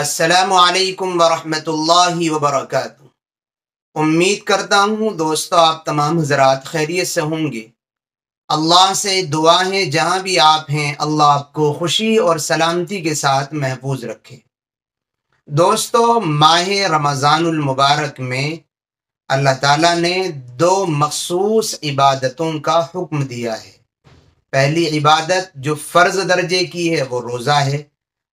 असलकम वरहमल वबरक उम्मीद करता हूँ दोस्तों आप तमाम हजरात खैरियत से होंगे अल्लाह से दुआ है जहाँ भी आप हैं अल्लाह आपको खुशी और सलामती के साथ महफूज रखे दोस्तों माह रमज़ानमबारक में अल्लाह ताला ने दो मखसूस इबादतों का हुक्म दिया है पहली इबादत जो फ़र्ज़ दर्जे की है वो रोज़ा है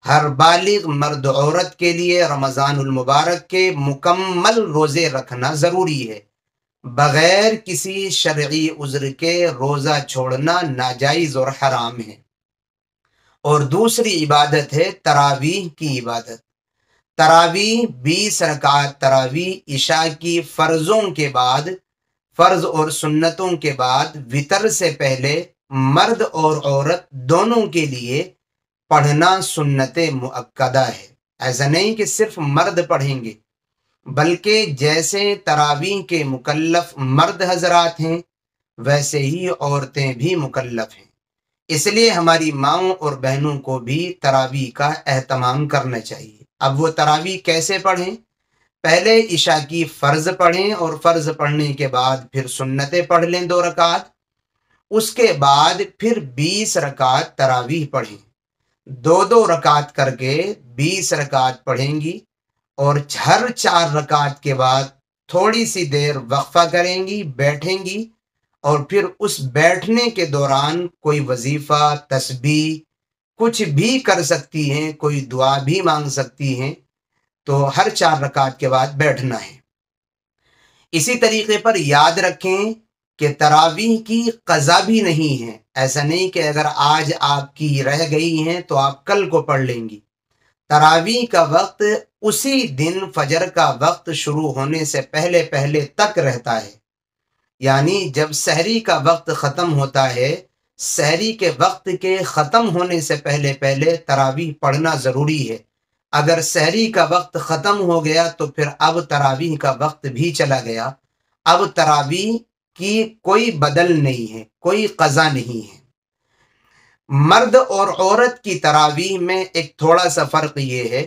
हर बालिग मर्द औरत के लिए रमज़ानमबारक मुबारक के मुकम्मल रोज़े रखना ज़रूरी है बग़ैर किसी शर्य उज़्र के रोज़ा छोड़ना नाजायज़ और हराम है और दूसरी इबादत है तरावीह की इबादत तरावी बीस रकात तरावी इशा की फ़र्ज़ों के बाद फ़र्ज़ और सुन्नतों के बाद वितर से पहले मर्द और औरत दोनों के लिए पढ़ना सुन्नत मुक्दा है ऐसा नहीं कि सिर्फ मर्द पढ़ेंगे बल्कि जैसे तरावी के मुकल्लफ मर्द हजरात हैं वैसे ही औरतें भी मुकल्लफ हैं इसलिए हमारी माओ और बहनों को भी तरावी का अहतमाम करना चाहिए अब वो तरावी कैसे पढ़ें पहले ईशा की फ़र्ज़ पढ़ें और फ़र्ज़ पढ़ने के बाद फिर सुन्नतें पढ़ लें दो रकात उसके बाद फिर बीस रकात तरावीह पढ़ें दो दो रकात करके बीस रकात पढ़ेंगी और हर चार रकात के बाद थोड़ी सी देर वक्फा करेंगी बैठेंगी और फिर उस बैठने के दौरान कोई वजीफ़ा तस्बी कुछ भी कर सकती हैं कोई दुआ भी मांग सकती हैं तो हर चार रकात के बाद बैठना है इसी तरीके पर याद रखें कि तरावीह की कज़ा भी नहीं है ऐसा नहीं कि अगर आज आपकी रह गई हैं तो आप कल को पढ़ लेंगी तरावी का वक्त उसी दिन फजर का वक्त शुरू होने से पहले पहले तक रहता है यानी जब सहरी का वक्त ख़त्म होता है सहरी के वक्त के ख़त्म होने से पहले पहले तरावी पढ़ना ज़रूरी है अगर सहरी का वक्त ख़त्म हो गया तो फिर अब तरावी का वक्त भी चला गया अब तरावी कि कोई बदल नहीं है कोई कज़ा नहीं है मर्द और औरत की तरावीह में एक थोड़ा सा फ़र्क ये है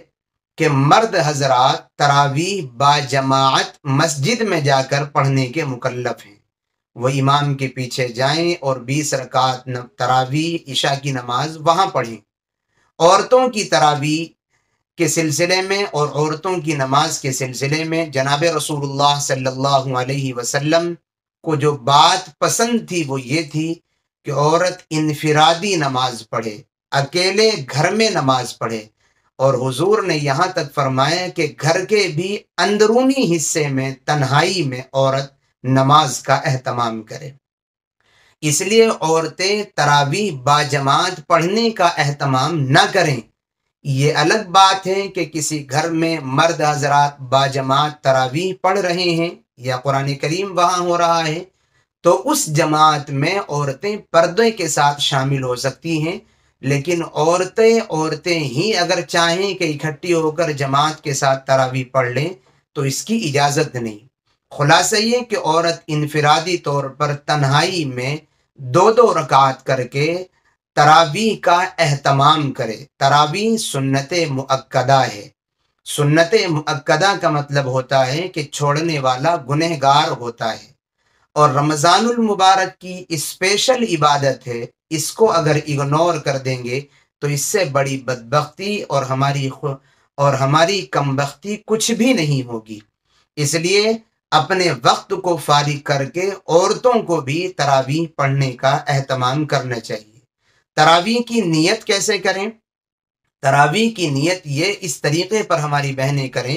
कि मर्द हजरात तरावीह बाजमात मस्जिद में जाकर पढ़ने के मुकल्लफ हैं वह इमाम के पीछे जाएं और बीस रकात तरावीह इशा की नमाज वहाँ पढ़ें औरतों की तरावीह के सिलसिले में और औरतों की नमाज के सिलसिले में जनाब रसूलुल्लाह सल्लल्लाहु अलैहि वसल्लम को जो बात पसंद थी वो ये थी कि औरत इनफिरादी नमाज पढ़े अकेले घर में नमाज पढ़े और हुजूर ने यहाँ तक फरमाया कि घर के भी अंदरूनी हिस्से में तन्हाई में औरत नमाज का अहतमाम करे इसलिए औरतें तरावी बाजमात पढ़ने का अहतमाम न करें ये अलग बात है कि किसी घर में मर्द हजरात बाजमात तरावी पढ़ रहे हैं या कुरान करीम वहाँ हो रहा है तो उस जमात में औरतें पर्दे के साथ शामिल हो सकती हैं लेकिन औरतें औरतें ही अगर चाहें कि इकट्ठी होकर जमात के साथ तरावी पढ़ लें तो इसकी इजाज़त नहीं खुलासा ये कि औरत इनफरादी तौर पर तन्हाई में दो दो रकात करके तरावी का अहतमाम करे तरावी सुन्नत मुक्दा है सुन्नत मक्दा का मतलब होता है कि छोड़ने वाला गुनहगार होता है और रमज़ानुल मुबारक की स्पेशल इबादत है इसको अगर इग्नोर कर देंगे तो इससे बड़ी बदबख्ती और हमारी और हमारी कमबख्ती कुछ भी नहीं होगी इसलिए अपने वक्त को फारिग करके औरतों को भी तरावी पढ़ने का अहतमाम करना चाहिए तरावी की नीयत कैसे करें तरावी की नीयत ये इस तरीके पर हमारी बहनें करें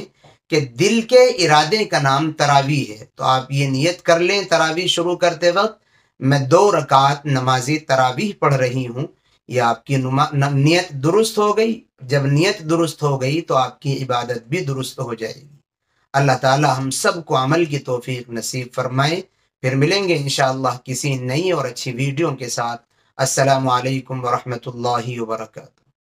कि दिल के इरादे का नाम तरावी है तो आप ये नीयत कर लें तरावी शुरू करते वक्त मैं दो रकात नमाजी तरावी पढ़ रही हूँ यह आपकी नीयत दुरुस्त हो गई जब नीयत दुरुस्त हो गई तो आपकी इबादत भी दुरुस्त हो जाएगी अल्लाह ताला हम सब को अमल की तोफीक नसीब फरमाए फिर मिलेंगे इन किसी नई और अच्छी वीडियो के साथ असलकम वरहमल वर्का